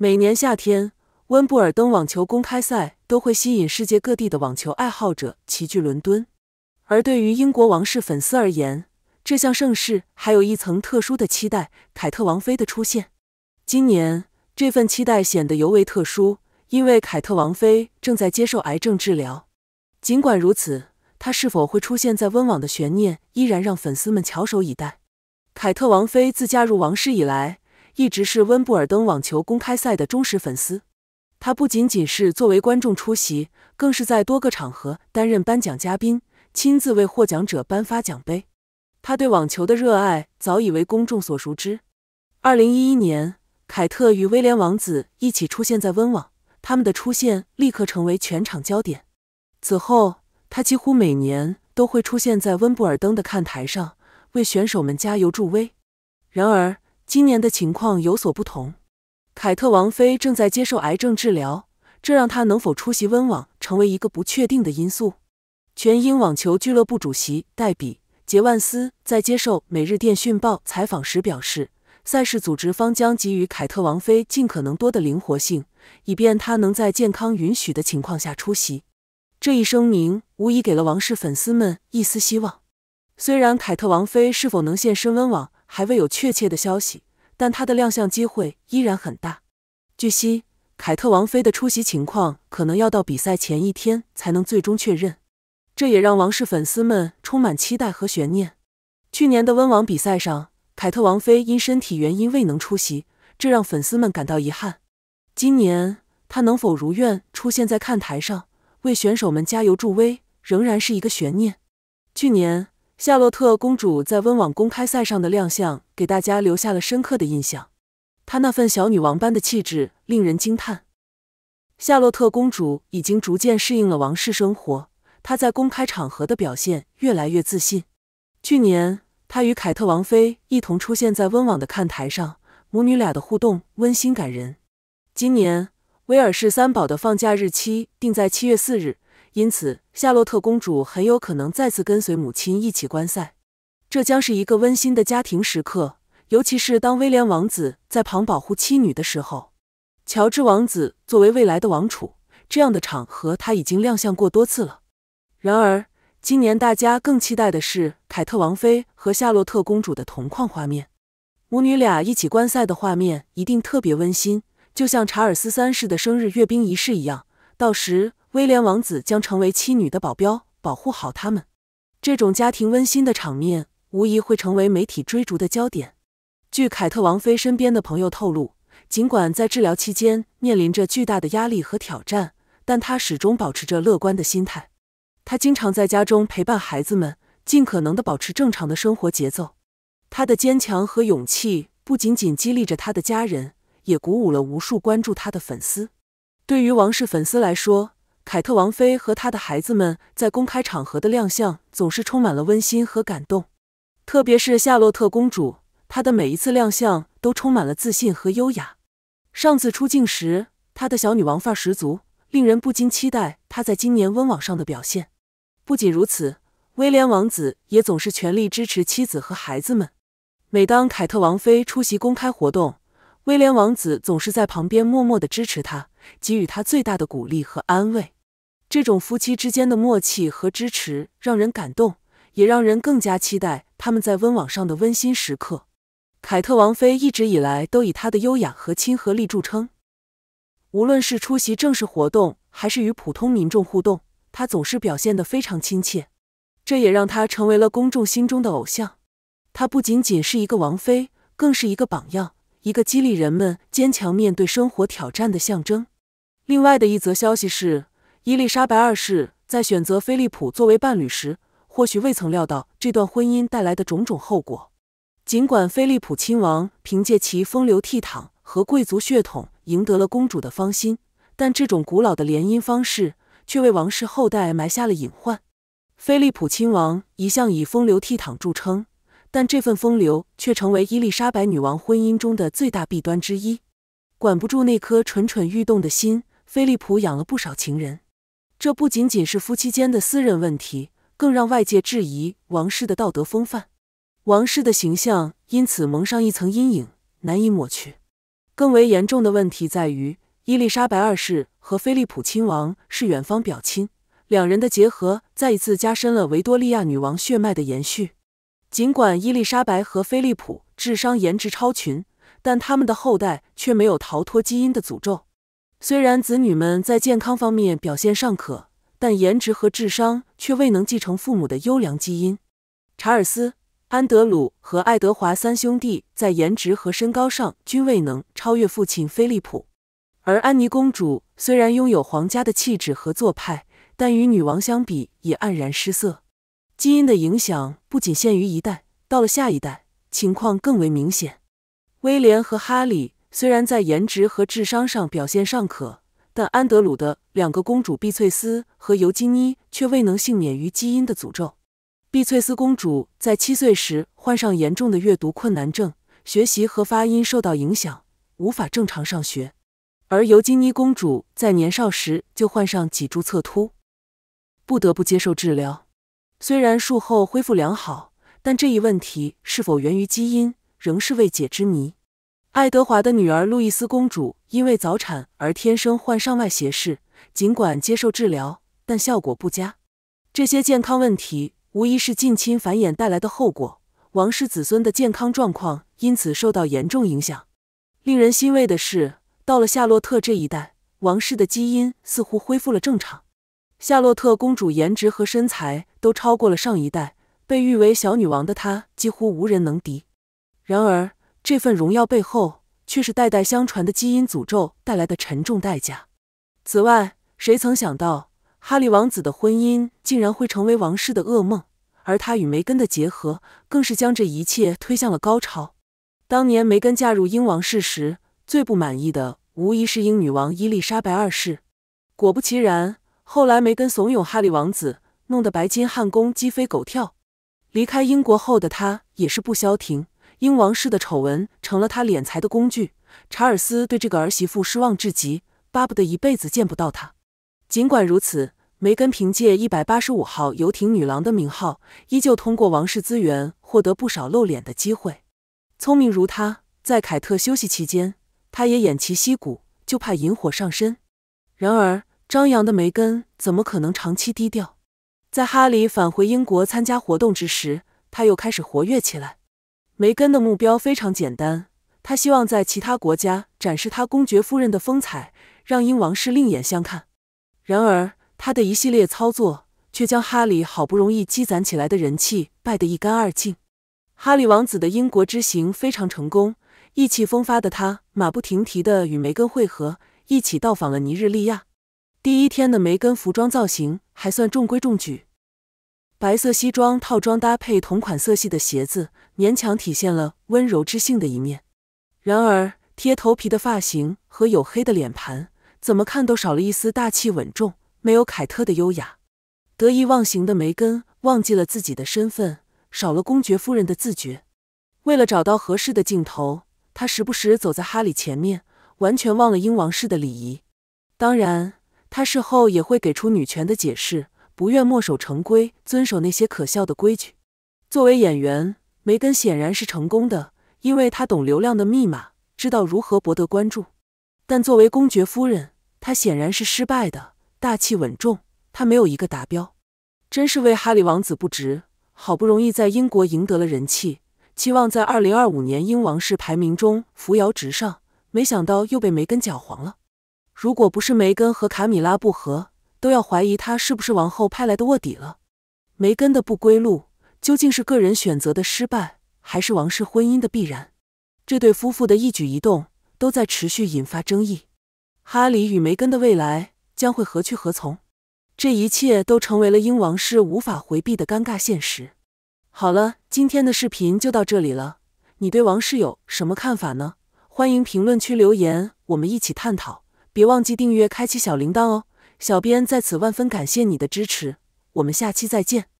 每年夏天，温布尔登网球公开赛都会吸引世界各地的网球爱好者齐聚伦敦。而对于英国王室粉丝而言，这项盛事还有一层特殊的期待——凯特王妃的出现。今年，这份期待显得尤为特殊，因为凯特王妃正在接受癌症治疗。尽管如此，她是否会出现在温网的悬念依然让粉丝们翘首以待。凯特王妃自加入王室以来，一直是温布尔登网球公开赛的忠实粉丝，他不仅仅是作为观众出席，更是在多个场合担任颁奖嘉宾，亲自为获奖者颁发奖杯。他对网球的热爱早已为公众所熟知。二零一一年，凯特与威廉王子一起出现在温网，他们的出现立刻成为全场焦点。此后，他几乎每年都会出现在温布尔登的看台上，为选手们加油助威。然而，今年的情况有所不同，凯特王妃正在接受癌症治疗，这让她能否出席温网成为一个不确定的因素。全英网球俱乐部主席戴比·杰万斯在接受《每日电讯报》采访时表示，赛事组织方将给予凯特王妃尽可能多的灵活性，以便她能在健康允许的情况下出席。这一声明无疑给了王室粉丝们一丝希望。虽然凯特王妃是否能现身温网，还未有确切的消息，但她的亮相机会依然很大。据悉，凯特王妃的出席情况可能要到比赛前一天才能最终确认，这也让王室粉丝们充满期待和悬念。去年的温网比赛上，凯特王妃因身体原因未能出席，这让粉丝们感到遗憾。今年她能否如愿出现在看台上为选手们加油助威，仍然是一个悬念。去年。夏洛特公主在温网公开赛上的亮相给大家留下了深刻的印象，她那份小女王般的气质令人惊叹。夏洛特公主已经逐渐适应了王室生活，她在公开场合的表现越来越自信。去年，她与凯特王妃一同出现在温网的看台上，母女俩的互动温馨感人。今年，威尔士三宝的放假日期定在七月四日。因此，夏洛特公主很有可能再次跟随母亲一起观赛，这将是一个温馨的家庭时刻。尤其是当威廉王子在旁保护妻女的时候，乔治王子作为未来的王储，这样的场合他已经亮相过多次了。然而，今年大家更期待的是凯特王妃和夏洛特公主的同框画面，母女俩一起观赛的画面一定特别温馨，就像查尔斯三世的生日阅兵仪式一样，到时。威廉王子将成为妻女的保镖，保护好他们。这种家庭温馨的场面无疑会成为媒体追逐的焦点。据凯特王妃身边的朋友透露，尽管在治疗期间面临着巨大的压力和挑战，但她始终保持着乐观的心态。她经常在家中陪伴孩子们，尽可能地保持正常的生活节奏。她的坚强和勇气不仅仅激励着她的家人，也鼓舞了无数关注她的粉丝。对于王室粉丝来说，凯特王妃和她的孩子们在公开场合的亮相总是充满了温馨和感动，特别是夏洛特公主，她的每一次亮相都充满了自信和优雅。上次出镜时，她的小女王范十足，令人不禁期待她在今年温网上的表现。不仅如此，威廉王子也总是全力支持妻子和孩子们。每当凯特王妃出席公开活动，威廉王子总是在旁边默默的支持她，给予她最大的鼓励和安慰。这种夫妻之间的默契和支持让人感动，也让人更加期待他们在温网上的温馨时刻。凯特王妃一直以来都以她的优雅和亲和力著称，无论是出席正式活动还是与普通民众互动，她总是表现的非常亲切。这也让她成为了公众心中的偶像。她不仅仅是一个王妃，更是一个榜样，一个激励人们坚强面对生活挑战的象征。另外的一则消息是。伊丽莎白二世在选择菲利普作为伴侣时，或许未曾料到这段婚姻带来的种种后果。尽管菲利普亲王凭借其风流倜傥和贵族血统赢得了公主的芳心，但这种古老的联姻方式却为王室后代埋下了隐患。菲利普亲王一向以风流倜傥著称，但这份风流却成为伊丽莎白女王婚姻中的最大弊端之一。管不住那颗蠢蠢欲动的心，菲利普养了不少情人。这不仅仅是夫妻间的私人问题，更让外界质疑王室的道德风范，王室的形象因此蒙上一层阴影，难以抹去。更为严重的问题在于，伊丽莎白二世和菲利普亲王是远方表亲，两人的结合再一次加深了维多利亚女王血脉的延续。尽管伊丽莎白和菲利普智商、颜值超群，但他们的后代却没有逃脱基因的诅咒。虽然子女们在健康方面表现尚可，但颜值和智商却未能继承父母的优良基因。查尔斯、安德鲁和爱德华三兄弟在颜值和身高上均未能超越父亲菲利普，而安妮公主虽然拥有皇家的气质和做派，但与女王相比也黯然失色。基因的影响不仅限于一代，到了下一代，情况更为明显。威廉和哈里。虽然在颜值和智商上表现尚可，但安德鲁的两个公主碧翠丝和尤金妮却未能幸免于基因的诅咒。碧翠丝公主在七岁时患上严重的阅读困难症，学习和发音受到影响，无法正常上学；而尤金妮公主在年少时就患上脊柱侧凸，不得不接受治疗。虽然术后恢复良好，但这一问题是否源于基因仍是未解之谜。爱德华的女儿路易斯公主因为早产而天生患上外斜视，尽管接受治疗，但效果不佳。这些健康问题无疑是近亲繁衍带来的后果，王室子孙的健康状况因此受到严重影响。令人欣慰的是，到了夏洛特这一代，王室的基因似乎恢复了正常。夏洛特公主颜值和身材都超过了上一代，被誉为“小女王”的她几乎无人能敌。然而，这份荣耀背后，却是代代相传的基因诅咒带来的沉重代价。此外，谁曾想到哈利王子的婚姻竟然会成为王室的噩梦，而他与梅根的结合更是将这一切推向了高潮。当年梅根嫁入英王室时，最不满意的无疑是英女王伊丽莎白二世。果不其然，后来梅根怂恿哈利王子，弄得白金汉宫鸡飞狗跳。离开英国后的他也是不消停。英王室的丑闻成了他敛财的工具。查尔斯对这个儿媳妇失望至极，巴不得一辈子见不到她。尽管如此，梅根凭借一百八十五号游艇女郎的名号，依旧通过王室资源获得不少露脸的机会。聪明如他，在凯特休息期间，他也偃旗息鼓，就怕引火上身。然而，张扬的梅根怎么可能长期低调？在哈里返回英国参加活动之时，他又开始活跃起来。梅根的目标非常简单，她希望在其他国家展示她公爵夫人的风采，让英王室另眼相看。然而，她的一系列操作却将哈里好不容易积攒起来的人气败得一干二净。哈里王子的英国之行非常成功，意气风发的他马不停蹄地与梅根会合，一起到访了尼日利亚。第一天的梅根服装造型还算中规中矩。白色西装套装搭配同款色系的鞋子，勉强体现了温柔知性的一面。然而，贴头皮的发型和黝黑的脸盘，怎么看都少了一丝大气稳重，没有凯特的优雅。得意忘形的梅根忘记了自己的身份，少了公爵夫人的自觉。为了找到合适的镜头，他时不时走在哈里前面，完全忘了英王室的礼仪。当然，她事后也会给出女权的解释。不愿墨守成规，遵守那些可笑的规矩。作为演员，梅根显然是成功的，因为她懂流量的密码，知道如何博得关注。但作为公爵夫人，她显然是失败的，大气稳重，她没有一个达标。真是为哈利王子不值，好不容易在英国赢得了人气，期望在二零二五年英王室排名中扶摇直上，没想到又被梅根搅黄了。如果不是梅根和卡米拉不和，都要怀疑他是不是王后派来的卧底了。梅根的不归路究竟是个人选择的失败，还是王室婚姻的必然？这对夫妇的一举一动都在持续引发争议。哈里与梅根的未来将会何去何从？这一切都成为了英王室无法回避的尴尬现实。好了，今天的视频就到这里了。你对王室有什么看法呢？欢迎评论区留言，我们一起探讨。别忘记订阅、开启小铃铛哦。小编在此万分感谢你的支持，我们下期再见。